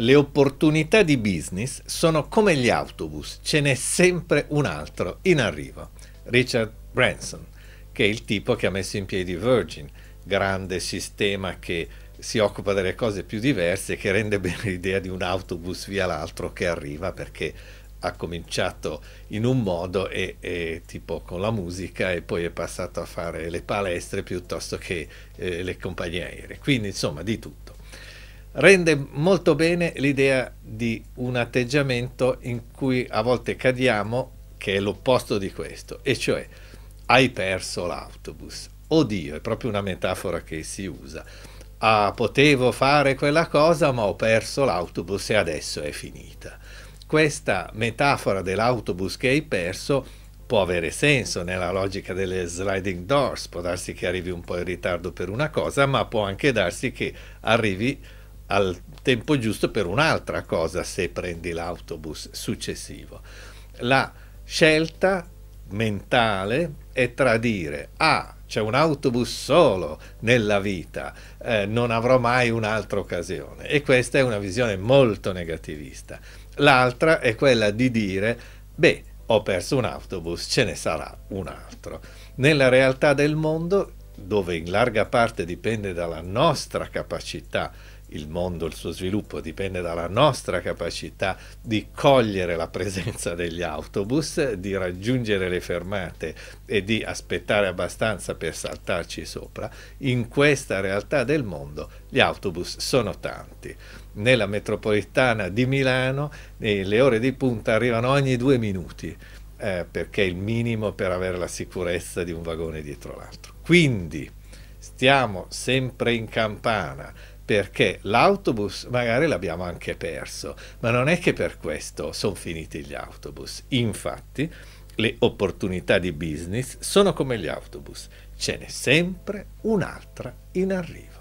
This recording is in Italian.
Le opportunità di business sono come gli autobus, ce n'è sempre un altro in arrivo. Richard Branson, che è il tipo che ha messo in piedi Virgin, grande sistema che si occupa delle cose più diverse, e che rende bene l'idea di un autobus via l'altro che arriva perché ha cominciato in un modo e, e, tipo con la musica e poi è passato a fare le palestre piuttosto che eh, le compagnie aeree. Quindi insomma di tutto rende molto bene l'idea di un atteggiamento in cui a volte cadiamo, che è l'opposto di questo, e cioè hai perso l'autobus. Oddio, è proprio una metafora che si usa. Ah, potevo fare quella cosa, ma ho perso l'autobus e adesso è finita. Questa metafora dell'autobus che hai perso può avere senso nella logica delle sliding doors, può darsi che arrivi un po' in ritardo per una cosa, ma può anche darsi che arrivi al tempo giusto per un'altra cosa se prendi l'autobus successivo. La scelta mentale è tra dire ah c'è un autobus solo nella vita, eh, non avrò mai un'altra occasione e questa è una visione molto negativista. L'altra è quella di dire beh ho perso un autobus, ce ne sarà un altro. Nella realtà del mondo, dove in larga parte dipende dalla nostra capacità il mondo, il suo sviluppo dipende dalla nostra capacità di cogliere la presenza degli autobus, di raggiungere le fermate e di aspettare abbastanza per saltarci sopra, in questa realtà del mondo gli autobus sono tanti. Nella metropolitana di Milano eh, le ore di punta arrivano ogni due minuti, eh, perché è il minimo per avere la sicurezza di un vagone dietro l'altro. Quindi stiamo sempre in campana perché l'autobus magari l'abbiamo anche perso, ma non è che per questo sono finiti gli autobus. Infatti le opportunità di business sono come gli autobus, ce n'è sempre un'altra in arrivo.